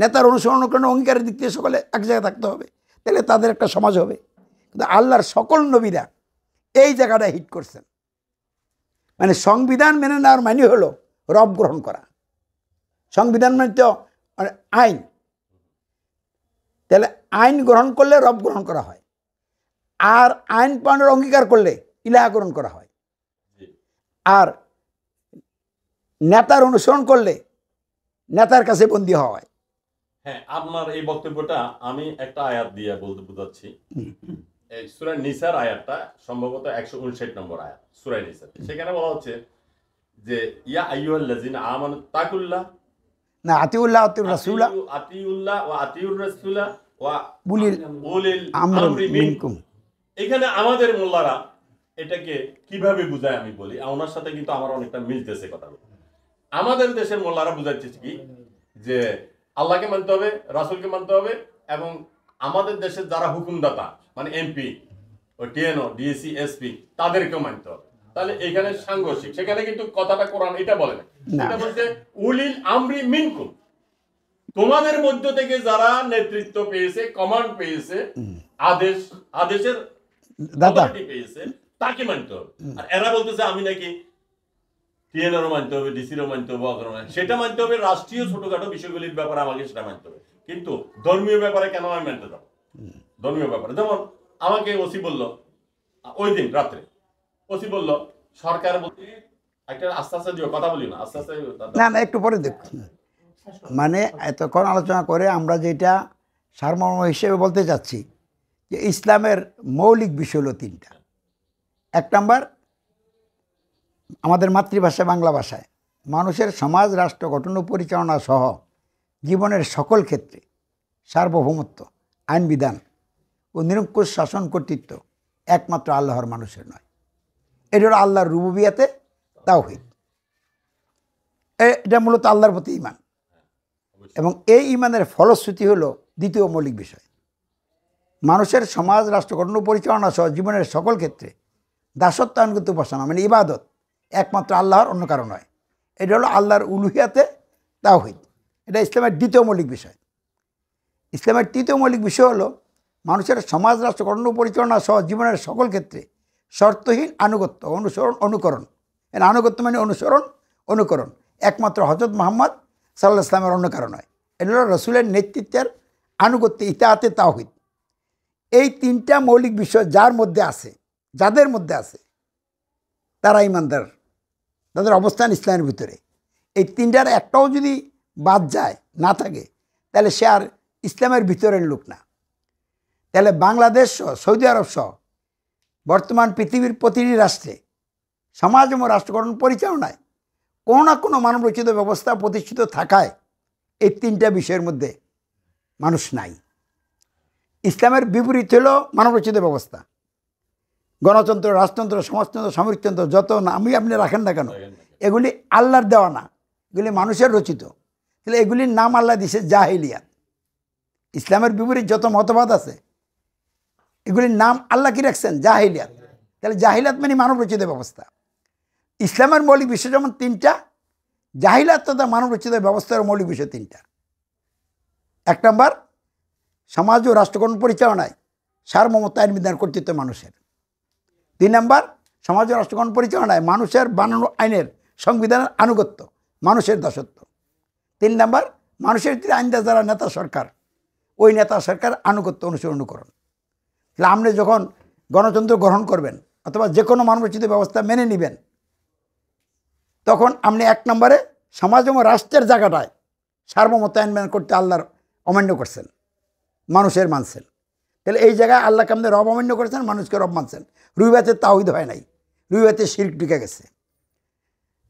নেতার অনুসরণ কারণে অঙ্গীকারের দিক দিয়ে সকলে এক জায়গায় থাকতে হবে তাহলে তাদের একটা সমাজ হবে কিন্তু আল্লাহর সকল নবীরা এই জায়গাটা হিট করছেন মানে সংবিধান মেনে নেওয়ার মানে হলো রব গ্রহণ করা সংবিধান মানে তো মানে আইন তাহলে আইন গ্রহণ করলে রব গ্রহণ করা হয় আর আইন পালনের অঙ্গীকার করলে ইলাহ গ্রহণ করা হয় আর নেতার অনুসরণ করলে নেতার কাছে বন্দী হওয়া হয় হ্যাঁ আপনার এই বক্তব্যটা আমি একটা আয়াত দিয়ে বলতে বুঝাচ্ছি এই সুরায় নিসার আয়াতটা সম্ভবত একশো উনষাট নম্বর আয়াত সুরায় নিসার সেখানে বলা হচ্ছে যে ইয়া আমান তাকুল্লাহ না আতিউল্লাহ আতিউর রাসূলা আতিউল্লাহ ওয়া আতিউর রাসূলা ওয়া বুলিল বুলিল আমরি মিনকুম এখানে আমাদের মোল্লারা এটাকে কিভাবে বুঝায় আমি বলি ওনার সাথে কিন্তু আমার অনেকটা মিলতেছে কথাগুলো আমাদের দেশের মোল্লারা বুঝাচ্ছে কি যে আল্লাহকে মানতে হবে রাসুলকে মানতে হবে এবং আমাদের দেশের যারা হুকুমদাতা মানে এমপি ও টিএনও ডিএসি এসপি তাদেরকেও মানতে হবে তাহলে এখানে সাংঘর্ষিক সেখানে কিন্তু কথাটা কোরআন এটা বলে এটা বলছে উলিল আমরি মিনকু তোমাদের মধ্য থেকে যারা নেতৃত্ব পেয়েছে কমান্ড পেয়েছে আদেশ আদেশের দাতা পেয়েছে তাকে মানতে হবে আর এরা বলতেছে আমি নাকি টিএনআরও মানতে হবে ডিসিরও মানতে হবে অগ্রহণ সেটা মানতে হবে রাষ্ট্রীয় ছোটখাটো বিষয়গুলির ব্যাপারে আমাকে সেটা মানতে হবে কিন্তু ধর্মীয় ব্যাপারে কেন আমি মানতে যাব ধর্মীয় ব্যাপারে যেমন আমাকে ওসি বলল ওই দিন রাত্রে ওসি বলল সরকার একটা আস্তে আস্তে দিও কথা বলি না আস্তে আস্তে না না একটু পরে দেখ মানে এতক্ষণ আলোচনা করে আমরা যেটা সারমর্ম হিসেবে বলতে চাচ্ছি যে ইসলামের মৌলিক বিষয় হলো তিনটা এক নম্বর আমাদের মাতৃভাষা বাংলা ভাষায় মানুষের সমাজ রাষ্ট্র গঠন ও পরিচালনা সহ জীবনের সকল ক্ষেত্রে সার্বভৌমত্ব আইন বিধান ও নিরঙ্কুশ শাসন কর্তৃত্ব একমাত্র আল্লাহর মানুষের নয় এটা হলো আল্লাহর রুবুবিয়াতে তাওহিদ এটা মূলত আল্লাহর প্রতি ইমান এবং এই ইমানের ফলশ্রুতি হল দ্বিতীয় মৌলিক বিষয় মানুষের সমাজ রাষ্ট্র গঠন পরিচালনা সহ জীবনের সকল ক্ষেত্রে দাসত্ব আইনগত উপাসনা মানে ইবাদত একমাত্র আল্লাহর অন্য কারো নয় এটা হলো আল্লাহর উলুহিয়াতে তাওহিদ এটা ইসলামের দ্বিতীয় মৌলিক বিষয় ইসলামের তৃতীয় মৌলিক বিষয় হলো মানুষের সমাজ রাষ্ট্র কর্ণ পরিচালনা সহ জীবনের সকল ক্ষেত্রে শর্তহীন আনুগত্য অনুসরণ অনুকরণ এর আনুগত্য মানে অনুসরণ অনুকরণ একমাত্র হজরত মোহাম্মদ সাল্লাহ ইসলামের অন্য কারণ নয় এটা হলো রসুলের নেতৃত্বের আনুগত্য ইতাহাতে তাওহিদ এই তিনটা মৌলিক বিষয় যার মধ্যে আছে যাদের মধ্যে আছে তারা ইমানদার তাদের অবস্থান ইসলামের ভিতরে এই তিনটার একটাও যদি বাদ যায় না থাকে তাহলে সে আর ইসলামের ভিতরের লোক না তাহলে বাংলাদেশ সহ সৌদি আরব সহ বর্তমান পৃথিবীর প্রতিটি রাষ্ট্রে সমাজ এবং রাষ্ট্রকরণ পরিচালনায় কোনো না কোনো মানবরচিত ব্যবস্থা প্রতিষ্ঠিত থাকায় এই তিনটা বিষয়ের মধ্যে মানুষ নাই ইসলামের বিপরীত হল মানবরচিত ব্যবস্থা গণতন্ত্র রাজতন্ত্র সমাজতন্ত্র সামরিকতন্ত্র যত নামই আপনি রাখেন না কেন এগুলি আল্লাহর দেওয়া না এগুলি মানুষের রচিত তাহলে এগুলির নাম আল্লাহ দিছে জাহিলিয়াত ইসলামের বিপরীত যত মতবাদ আছে এগুলির নাম আল্লাহ কি রাখছেন জাহিলিয়াত তাহলে জাহিলাত মানে মানব রচিত ব্যবস্থা ইসলামের মৌলিক বিষয় যেমন তিনটা জাহিলাত তথা মানব রচিত ব্যবস্থার মৌলিক বিষয় তিনটা এক নম্বর সমাজ ও রাষ্ট্রকরণ পরিচালনায় সার্বমত আইন বিধান কর্তৃত্ব মানুষের দুই নাম্বার সমাজের রাষ্ট্রগণ পরিচালনায় মানুষের বানানো আইনের সংবিধানের আনুগত্য মানুষের দাসত্ব তিন নাম্বার মানুষের যে আইনদা যারা নেতা সরকার ওই নেতা সরকার আনুগত্য অনুসরণ করুন তাহলে আপনি যখন গণতন্ত্র গ্রহণ করবেন অথবা যে কোনো মানবচিত ব্যবস্থা মেনে নেবেন তখন আপনি এক নম্বরে সমাজ এবং রাষ্ট্রের জায়গাটায় সার্বমত আইন করতে আল্লাহর অমান্য করছেন মানুষের মানছেন তাহলে এই জায়গায় আল্লাহকে আমাদের রব অমান্য করেছেন মানুষকে রব মানছেন রুইবাতে তাহিদ হয় নাই রুইবাতে শির্ক ঢুকে গেছে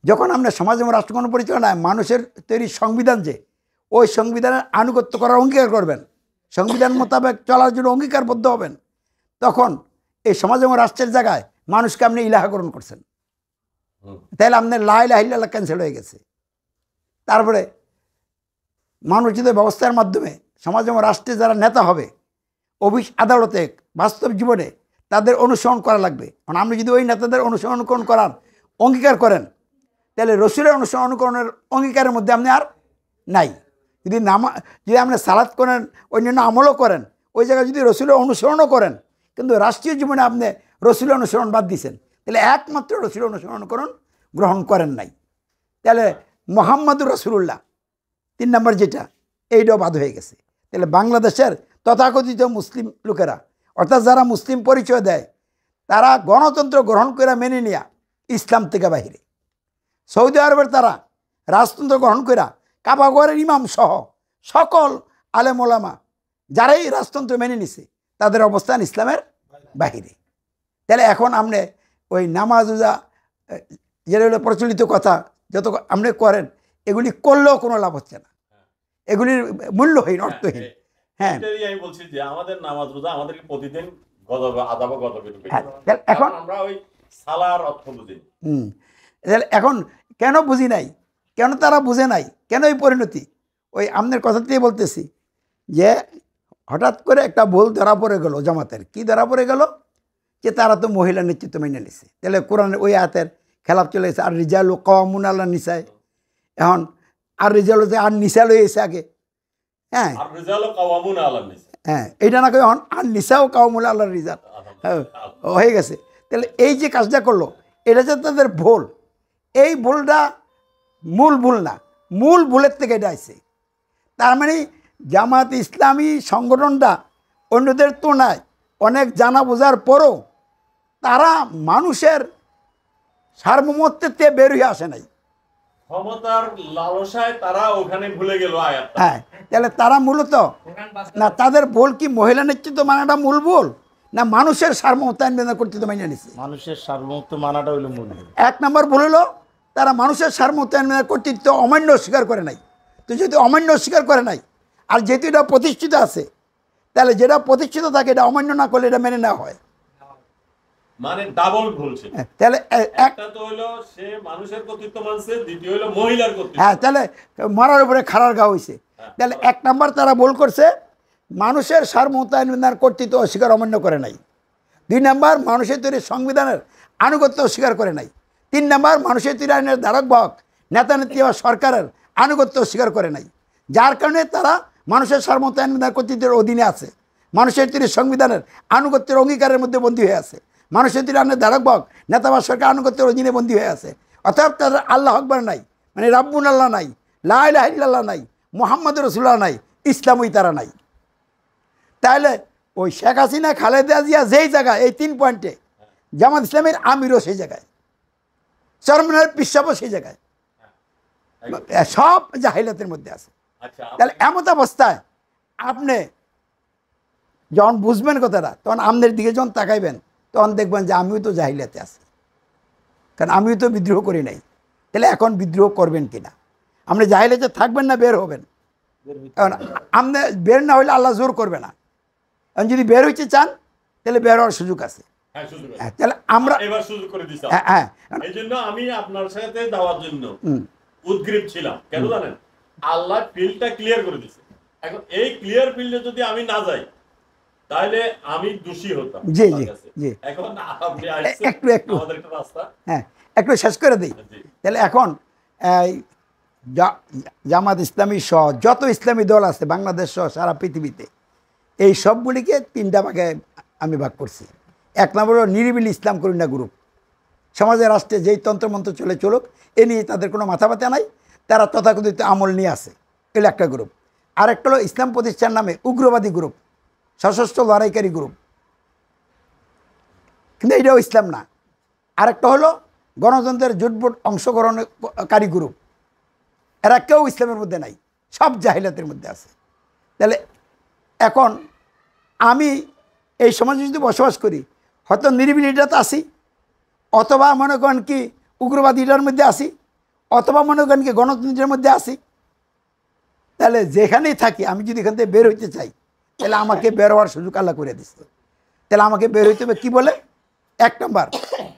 যখন আমরা সমাজ এবং রাষ্ট্র কোনো পরিচালনায় মানুষের তৈরি সংবিধান যে ওই সংবিধানের আনুগত্য করার অঙ্গীকার করবেন সংবিধান মোতাবেক চলার জন্য অঙ্গীকারবদ্ধ হবেন তখন এই সমাজ এবং রাষ্ট্রের জায়গায় মানুষকে আপনি ইলাহাকরণ করছেন তাহলে আপনার লাইলাহিল্লা ক্যান্সেল হয়ে গেছে তারপরে মানুষ যদি ব্যবস্থার মাধ্যমে সমাজ এবং রাষ্ট্রে যারা নেতা হবে অফিস আদালতে বাস্তব জীবনে তাদের অনুসরণ করা লাগবে কারণ আপনি যদি ওই নেতাদের অনুসরণ করার অঙ্গীকার করেন তাহলে রসুলের অনুসরণ অনুকরণের অঙ্গীকারের মধ্যে আপনি আর নাই যদি নামা যদি আপনি সালাদ করেন অন্যান্য আমলও করেন ওই জায়গায় যদি রসুলের অনুসরণও করেন কিন্তু রাষ্ট্রীয় জীবনে আপনি রসুলের অনুসরণ বাদ দিয়েছেন তাহলে একমাত্র রসুল অনুসরণ করুন গ্রহণ করেন নাই তাহলে মোহাম্মদুর রসুল্লাহ তিন নম্বর যেটা এইটাও বাদ হয়ে গেছে তাহলে বাংলাদেশের তথাকথিত মুসলিম লোকেরা অর্থাৎ যারা মুসলিম পরিচয় দেয় তারা গণতন্ত্র গ্রহণ করে মেনে নেয়া ইসলাম থেকে বাহিরে সৌদি আরবের তারা রাজতন্ত্র গ্রহণ করা কাবাগরের ইমাম সহ সকল আলেমোলামা যারাই রাজতন্ত্র মেনে নিছে তাদের অবস্থান ইসলামের বাহিরে তাহলে এখন আমনে ওই নামাজ উজা যেটা হলো প্রচলিত কথা যত আপনি করেন এগুলি করলেও কোনো লাভ হচ্ছে না এগুলির মূল্যহীন হ্যাঁ, অর্থহীন হ্যাঁ আমি বলছি যে আমাদের নামাজ রোজা আমাদেরকে প্রতিদিন গজব আদাব হ্যাঁ। এখন আমরা ওই সালার অর্থ বুঝি হুম এখন কেন বুঝি নাই কেন তারা বুঝে নাই কেন এই পরিণতি ওই আমনের কথাতেই বলতেছি যে হঠাৎ করে একটা ভুল ধরা পড়ে গেল জামাতের কি ধরা পড়ে গেল যে তারা তো মহিলা নেতৃত্ব মেনে নিছে তাহলে কোরআনের ওই হাতের খেলাপ চলে গেছে আর রিজালু কওয়ামুন আল্লাহ নিশায় এখন আর রিজাল আর নিশা লইয়েছে আগে হ্যাঁ হ্যাঁ এটা না কই আর নিসাও কাউমুল আল্লাহ রিজাল হ্যাঁ, হয়ে গেছে তাহলে এই যে কাজটা করলো এটা যে তাদের ভুল এই ভুলটা মূল ভুল না মূল ভুলের থেকে এটা আসছে তার মানে জামাত ইসলামী সংগঠনটা অন্যদের তুলনায় অনেক জানা বোঝার পরও তারা মানুষের সার্বভৌমত্বের থেকে বের হয়ে আসে নাই হ্যাঁ তাহলে তারা মূলত না তাদের বল কি মহিলা মূল বল না মানুষের এক নম্বর হলো তারা মানুষের কর্তৃত্ব অমান্য স্বীকার করে নাই তো যদি অমান্য স্বীকার করে নাই আর যেহেতু এটা প্রতিষ্ঠিত আছে তাহলে যেটা প্রতিষ্ঠিত থাকে এটা অমান্য না করলে এটা মেনে নেওয়া হয় মানে হ্যাঁ, মানুষের কর্তৃত্ব কর্তৃত্ব হ্যাঁ তাহলে মারার খারার গা হইছে হ্যাঁ। তাহলে এক তারা ভুল করছে মানুষের কর্তৃত্ব অস্বীকার অমান্য করে নাই দুই নাম্বার মানুষের তৈরি সংবিধানের আনুগত্য অস্বীকার করে নাই তিন নাম্বার মানুষের তৈরি আইনের ধারক বাহক নেতা নেত্রী বা সরকারের আনুগত্য অস্বীকার করে নাই যার কারণে তারা মানুষের সার্বভৌমতার কর্তৃত্বের অধীনে আছে মানুষের তৈরি সংবিধানের আনুগত্যের অঙ্গীকারের মধ্যে বন্দী হয়ে আছে মানুষের দিলে আপনার নেতা বা সরকার আনুগত্যের অধীনে বন্দী হয়ে আছে অর্থাৎ তার আল্লাহ আকবর নাই মানে রাব্বুন আল্লাহ নাই লাহিল্লাহ নাই মোহাম্মদ রসুল্লাহ নাই ইসলামই তারা নাই তাহলে ওই শেখ হাসিনা খালেদা জিয়া যেই জায়গায় এই তিন পয়েন্টে জামাত ইসলামের আমিরও সেই জায়গায় চরমিনার পিসাবও সেই জায়গায় সব জাহিলাতের মধ্যে আছে আচ্ছা, তাহলে এমত অবস্থায় আপনি যখন বুঝবেন কথাটা তখন আমাদের দিকে যখন তাকাইবেন তখন দেখবেন যে আমিও তো জাহিলাতে আছি কারণ আমিও তো বিদ্রোহ করি নাই তাহলে এখন বিদ্রোহ করবেন কিনা আপনি জাহিলাতে থাকবেন না বের হবেন কারণ আপনি বের না হলে আল্লাহ জোর করবে না এখন যদি বের হইতে চান তাহলে বের হওয়ার সুযোগ আছে হ্যাঁ, হ্যাঁ, তাহলে আমরা হ্যাঁ, আমি আপনার সাথে দেওয়ার জন্য উদ্গ্রীব ছিলাম কেন জানেন আল্লাহ ফিল্ডটা ক্লিয়ার করে দিছে এখন এই ক্লিয়ার ফিল্ডে যদি আমি না যাই আমি দোষী হতাম জি জি জি এখন একটু একটু হ্যাঁ একটু শেষ করে দিই তাহলে এখন জামাত ইসলামী সহ যত ইসলামী দল আছে বাংলাদেশ সহ সারা পৃথিবীতে এই সবগুলিকে তিনটা ভাগে আমি ভাগ করছি এক নম্বর নিরিবিল নিরিবিলি ইসলাম করুণা গ্রুপ সমাজে রাষ্ট্রে যেই তন্ত্রমন্ত্র চলে চলুক এ নিয়ে তাদের কোনো মাথা ব্যথা নাই তারা তথাকথিত আমল নিয়ে আসে এগুলো একটা গ্রুপ আরেকটা হলো ইসলাম প্রতিষ্ঠান নামে উগ্রবাদী গ্রুপ সশস্ত্র লড়াইকারী গ্রুপ কিন্তু এটাও ইসলাম না আরেকটা হলো গণতন্ত্রের জোটবোট অংশগ্রহণকারী গ্রুপ এরা কেউ ইসলামের মধ্যে নাই সব জাহিলাতের মধ্যে আছে তাহলে এখন আমি এই সমাজে যদি বসবাস করি হয়তো এটাতে আসি অথবা মনে করেন কি উগ্রবাদীটার মধ্যে আসি অথবা মনে করেন কি গণতন্ত্রের মধ্যে আসি তাহলে যেখানেই থাকি আমি যদি এখান থেকে বের হইতে চাই তাহলে আমাকে বের হওয়ার সুযোগ আল্লাহ করে দিচ্ছে তাহলে আমাকে বের হইতে হবে কী বলে এক নম্বর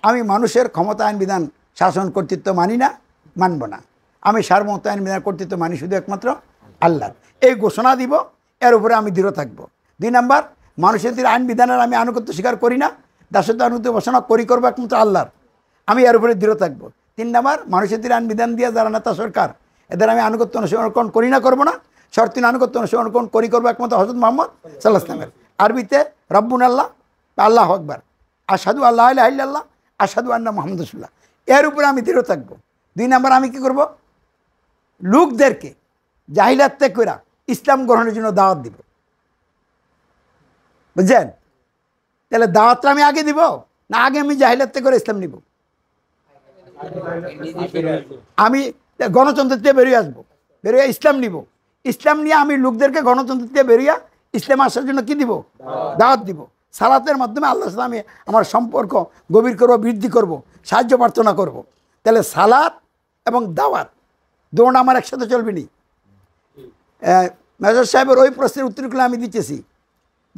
আমি মানুষের ক্ষমতা আইন বিধান শাসন কর্তৃত্ব মানি না মানব না আমি আইন বিধান কর্তৃত্ব মানি শুধু একমাত্র আল্লাহর এই ঘোষণা দিব এর উপরে আমি দৃঢ় থাকবো দুই নম্বর মানুষের আইন বিধানের আমি আনুগত্য স্বীকার করি না দাসত্ব আনুগত্য ঘোষণা করি করবো একমাত্র আল্লাহর আমি এর উপরে দৃঢ় থাকবো তিন নম্বর মানুষের আইন বিধান দিয়ে যারা নেতা সরকার এদের আমি আনুগত্য অনুসরণ করি না করবো না শর্তিন আনুগত্য অনুসরণ করি করবো একমাত্র হজরত মোহাম্মদ সাল্লাহ ইসলামের আরবিতে রব্বুন আল্লাহ আল্লাহ আকবার আসাদু আল্লাহ আল্লাহ আসাদু আন্না মোহাম্মদুল্লাহ এর উপরে আমি দৃঢ় থাকবো দুই নম্বর আমি কি করব লোকদেরকে ত্যাগ করা ইসলাম গ্রহণের জন্য দাওয়াত দিব বুঝছেন তাহলে দাওয়াতটা আমি আগে দিব না আগে আমি ত্যাগ করে ইসলাম নিব আমি গণতন্ত্র থেকে বেরিয়ে আসবো বেরিয়ে ইসলাম নিব ইসলাম নিয়ে আমি লোকদেরকে গণতন্ত্র দিয়ে বেরিয়ে ইসলাম আসার জন্য কি দিব দাওয়াত দিব সালাতের মাধ্যমে আল্লাহ সাথে আমি আমার সম্পর্ক গভীর করব বৃদ্ধি করব সাহায্য প্রার্থনা করব। তাহলে সালাত এবং দাওয়াত দৌড় আমার একসাথে চলবে নি মেজর সাহেবের ওই প্রশ্নের উত্তরগুলো আমি দিতেছি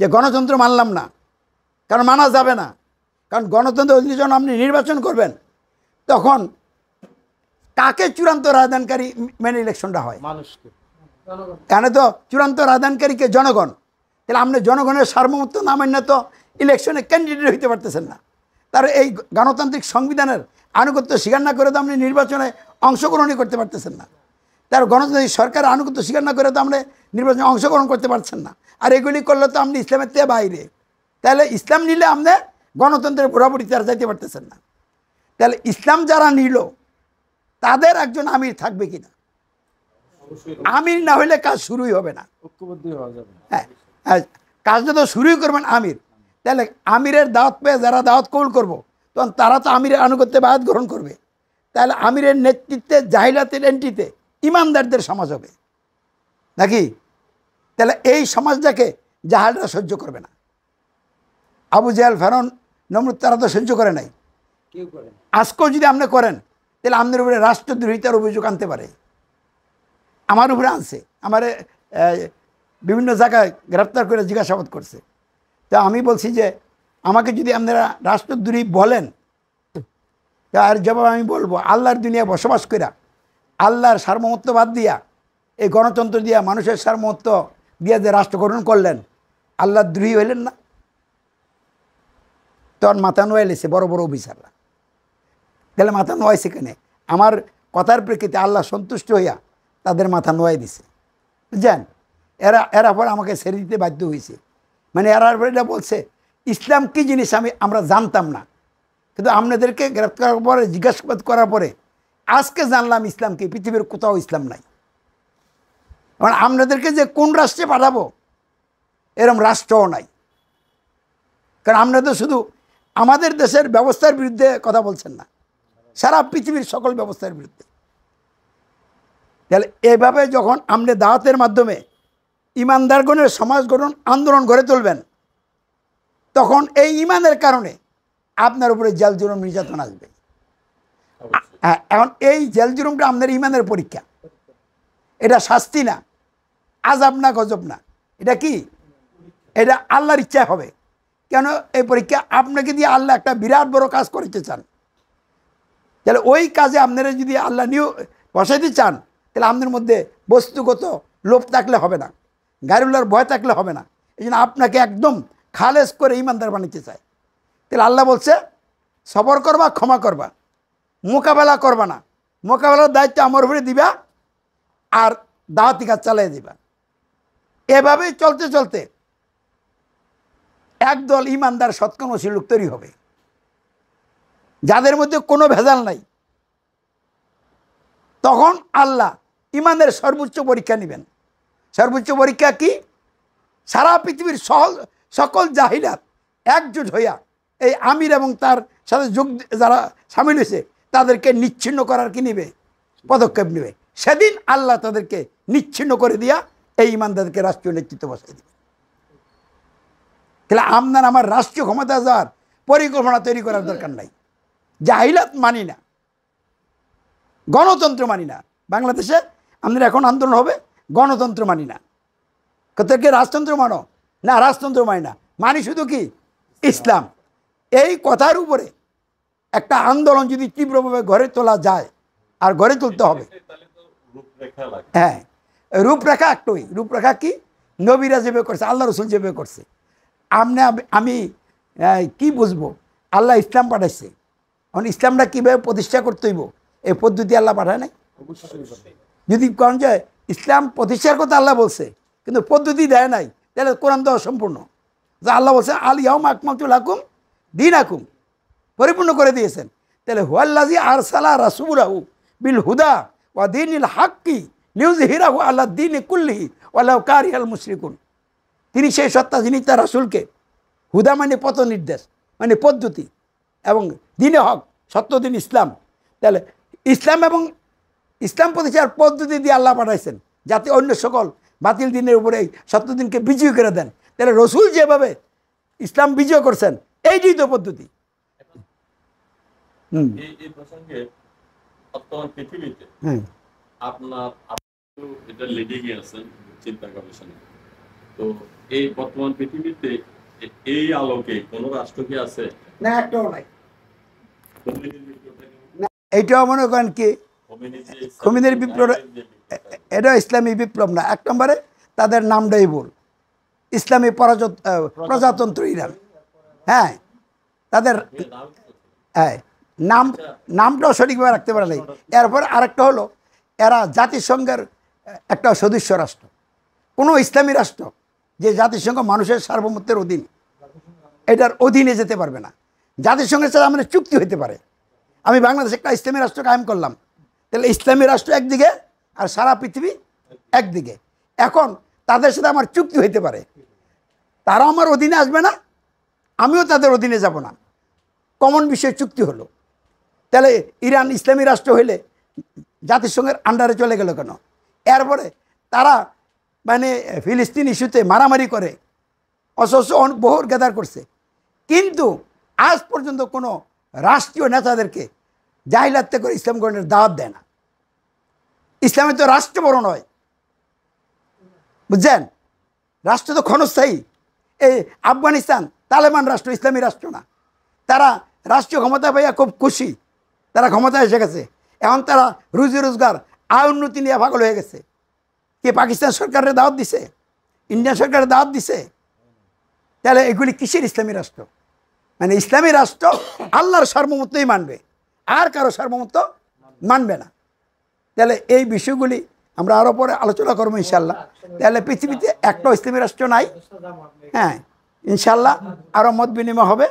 যে গণতন্ত্র মানলাম না কারণ মানা যাবে না কারণ গণতন্ত্র অধিবেশন আপনি নির্বাচন করবেন তখন কাকে চূড়ান্ত রায়দানকারী মেন ইলেকশনটা হয় মানুষকে কেন তো চূড়ান্ত রাজদানকারীকে জনগণ তাহলে আপনি জনগণের সার্বভৌমত্ব নামেন না তো ইলেকশনে ক্যান্ডিডেট হইতে পারতেছেন না তার এই গণতান্ত্রিক সংবিধানের আনুগত্য স্বীকার না করে তো আপনি নির্বাচনে অংশগ্রহণই করতে পারতেছেন না তার গণতান্ত্রিক সরকার আনুগত্য স্বীকার না করে তো আপনি নির্বাচনে অংশগ্রহণ করতে পারছেন না আর এগুলি করলে তো আপনি ইসলামের তে বাইরে তাহলে ইসলাম নিলে আপনি গণতন্ত্রের পুরাপুরি তারা যাইতে পারতেছেন না তাহলে ইসলাম যারা নিল তাদের একজন আমির থাকবে কিনা আমির না হলে কাজ শুরুই হবে না হ্যাঁ, হ্যাঁ কাজটা তো শুরুই করবেন আমির তাহলে আমিরের দাওয়াত পেয়ে যারা দাওয়াত কবুল করবো তখন তারা তো আমিরের আনুগত্যে বায়াত গ্রহণ করবে তাহলে আমিরের নেতৃত্বে জাহিলাতের এন্ট্রিতে ইমানদারদের সমাজ হবে নাকি তাহলে এই সমাজটাকে জাহালরা সহ্য করবে না আবু জাহাল ফেরন নমরুদ তারা তো সহ্য করে নাই আজকেও যদি আপনি করেন তাহলে আপনার উপরে রাষ্ট্রদ্রোহিতার অভিযোগ আনতে পারে আমার উপরে আনছে আমার বিভিন্ন জায়গায় গ্রেপ্তার করে জিজ্ঞাসাবাদ করছে তা আমি বলছি যে আমাকে যদি আপনারা রাষ্ট্রদ্রোহী বলেন আর জবাব আমি বলবো আল্লাহর দুনিয়া বসবাস করা আল্লাহর সার্বভৌমত্ব বাদ দিয়া এই গণতন্ত্র দিয়া মানুষের সার্বমত্ব দিয়া যে রাষ্ট্র গঠন করলেন আল্লাহর দ্রোহী হইলেন না তখন মাথা নোয়াইলেছে বড় বড় অফিসাররা তাহলে মাথা নোয়াইছে কেন আমার কথার প্রেক্ষিতে আল্লাহ সন্তুষ্ট হইয়া তাদের মাথা নোয়াই দিছে বুঝছেন এরা এরা পরে আমাকে ছেড়ে দিতে বাধ্য হয়েছে মানে এরা এটা বলছে ইসলাম কি জিনিস আমি আমরা জানতাম না কিন্তু আপনাদেরকে গ্রেপ্তার করার পরে জিজ্ঞাসাবাদ করার পরে আজকে জানলাম ইসলাম কি পৃথিবীর কোথাও ইসলাম নাই মানে আপনাদেরকে যে কোন রাষ্ট্রে পাঠাবো এরম রাষ্ট্রও নাই কারণ আপনাদের তো শুধু আমাদের দেশের ব্যবস্থার বিরুদ্ধে কথা বলছেন না সারা পৃথিবীর সকল ব্যবস্থার বিরুদ্ধে তাহলে এভাবে যখন আপনি দাওয়াতের মাধ্যমে ইমানদারগণের সমাজ গঠন আন্দোলন গড়ে তুলবেন তখন এই ইমানের কারণে আপনার উপরে জেল জুলুম নির্যাতন আসবে হ্যাঁ, এখন এই জেল জুলুমটা আপনার ইমানের পরীক্ষা এটা শাস্তি না আজাব না গজব না এটা কি এটা আল্লাহর ইচ্ছা হবে কেন এই পরীক্ষা আপনাকে দিয়ে আল্লাহ একটা বিরাট বড় কাজ করতে চান তাহলে ওই কাজে আপনারা যদি আল্লাহ নিয়েও বসাইতে চান তাহলে আপনার মধ্যে বস্তুগত লোভ থাকলে হবে না গাড়িগুলোর ভয় থাকলে হবে না এই জন্য আপনাকে একদম খালেজ করে ইমানদার বানিতে চায় তাহলে আল্লাহ বলছে সবর করবা ক্ষমা করবা মোকাবেলা করবা না মোকাবেলার দায়িত্ব আমার উপরে দিবা আর দাওয়াতি কাজ চালিয়ে দিবা এভাবেই চলতে চলতে একদল ইমানদার সৎকর্মশীল লোক তৈরি হবে যাদের মধ্যে কোনো ভেজাল নাই তখন আল্লাহ ইমানের সর্বোচ্চ পরীক্ষা নেবেন সর্বোচ্চ পরীক্ষা কি সারা পৃথিবীর সকল জাহিলাত একজোট হইয়া এই আমির এবং তার সাথে যোগ যারা সামিল হয়েছে তাদেরকে নিচ্ছিন্ন করার কি নেবে পদক্ষেপ নেবে সেদিন আল্লাহ তাদেরকে নিচ্ছিন্ন করে দিয়া এই ইমানদারকে রাষ্ট্রীয় নেতৃত্ব বসাই দিবে তাহলে আপনার আমার রাষ্ট্রীয় ক্ষমতা যাওয়ার পরিকল্পনা তৈরি করার দরকার নাই জাহিলাত মানি না গণতন্ত্র মানি না বাংলাদেশে আমাদের এখন আন্দোলন হবে গণতন্ত্র মানি না কি রাজতন্ত্র মানো না রাজতন্ত্র মানি না মানি শুধু কি ইসলাম এই কথার উপরে একটা আন্দোলন যদি তীব্রভাবে ঘরে তোলা যায় আর ঘরে তুলতে হবে হ্যাঁ রূপরেখা একটুই রূপরেখা কি নবীরা যেভাবে করছে আল্লাহ রসুল যেভাবে করছে আপনি আমি কি বুঝবো আল্লাহ ইসলাম পাঠাইছে এখন ইসলামটা কীভাবে প্রতিষ্ঠা করতে হইব এই পদ্ধতি আল্লাহ পাঠায় নাই যদি কন যে ইসলাম প্রতিষ্ঠার কথা আল্লাহ বলছে কিন্তু পদ্ধতি দেয় নাই তাহলে কোরআন তো অসম্পূর্ণ যা আল্লাহ বলছে আল ইয়ম আকমাতুল হাকুম দিন আকুম পরিপূর্ণ করে দিয়েছেন তাহলে হুয়াল্লাজি আর সালা রাসুরাহু বিল হুদা ওয়া দিন ইল হাক্কি নিউজ হিরাহু আল্লাহ দিন কুল্লিহি ওয়াল্লাহ কার ইয়াল মুশ্রিকুন তিনি সেই সত্তা যিনি তার রাসুলকে হুদা মানে পথ নির্দেশ মানে পদ্ধতি এবং দিনে হক সত্য দিন ইসলাম তাহলে ইসলাম এবং ইসলাম প্রতিষ্ঠার পদ্ধতি দিয়ে আল্লাহ পাঠাইছেন যাতে অন্য সকল বাতিল দিনের উপরে সত্য দিনকে বিজয় করে দেন তাহলে রসুল যেভাবে ইসলাম বিজয় করছেন এই দুই তো পদ্ধতি এইটাও মনে করেন কি খুমিনির বিপ্লব এটা ইসলামী বিপ্লব না এক নম্বরে তাদের নামটাই ভুল ইসলামী প্রজাতন্ত্র ইরান হ্যাঁ তাদের হ্যাঁ নাম আচ্ছা। নামটাও সঠিকভাবে রাখতে পারে নাই এরপর আরেকটা হলো এরা জাতিসংঘের একটা সদস্য রাষ্ট্র কোনো ইসলামী রাষ্ট্র যে জাতিসংঘ মানুষের সার্বভৌমত্বের অধীন এটার অধীনে যেতে পারবে না জাতিসংঘের সাথে আমাদের চুক্তি হতে পারে আমি বাংলাদেশে একটা ইসলামী রাষ্ট্র কায়েম করলাম তাহলে ইসলামী রাষ্ট্র একদিকে আর সারা পৃথিবী একদিকে এখন তাদের সাথে আমার চুক্তি হইতে পারে তারা আমার অধীনে আসবে না আমিও তাদের অধীনে যাব না কমন বিষয়ে চুক্তি হলো তাহলে ইরান ইসলামী রাষ্ট্র হইলে জাতিসংঘের আন্ডারে চলে গেল কেন এরপরে তারা মানে ফিলিস্তিন ইস্যুতে মারামারি করে অসহ্য বহুর গেদার করছে কিন্তু আজ পর্যন্ত কোনো রাষ্ট্রীয় নেতাদেরকে জাহিলাতে করে ইসলাম গ্রহণের দাওয়াত দেয় না ইসলামে তো রাষ্ট্র বড় নয় বুঝছেন রাষ্ট্র তো ক্ষণস্থায়ী এই আফগানিস্তান তালেবান রাষ্ট্র ইসলামী রাষ্ট্র না তারা রাষ্ট্রীয় ক্ষমতা পাইয়া খুব খুশি তারা ক্ষমতা এসে গেছে এখন তারা রুজি রোজগার আয় উন্নতি নিয়ে পাগল হয়ে গেছে কে পাকিস্তান সরকারের দাওয়াত দিছে ইন্ডিয়ান সরকারের দাওয়াত দিছে তাহলে এগুলি কিসের ইসলামী রাষ্ট্র মানে ইসলামী রাষ্ট্র আল্লাহর সর্বমতই মানবে আর কারো সার্বভৌমত্ব মানবে না তাহলে এই বিষয়গুলি আমরা আরও পরে আলোচনা করবো ইনশাল্লাহ তাহলে পৃথিবীতে একটা ইসলামী রাষ্ট্র নাই হ্যাঁ ইনশাল্লাহ আরও মত বিনিময় হবে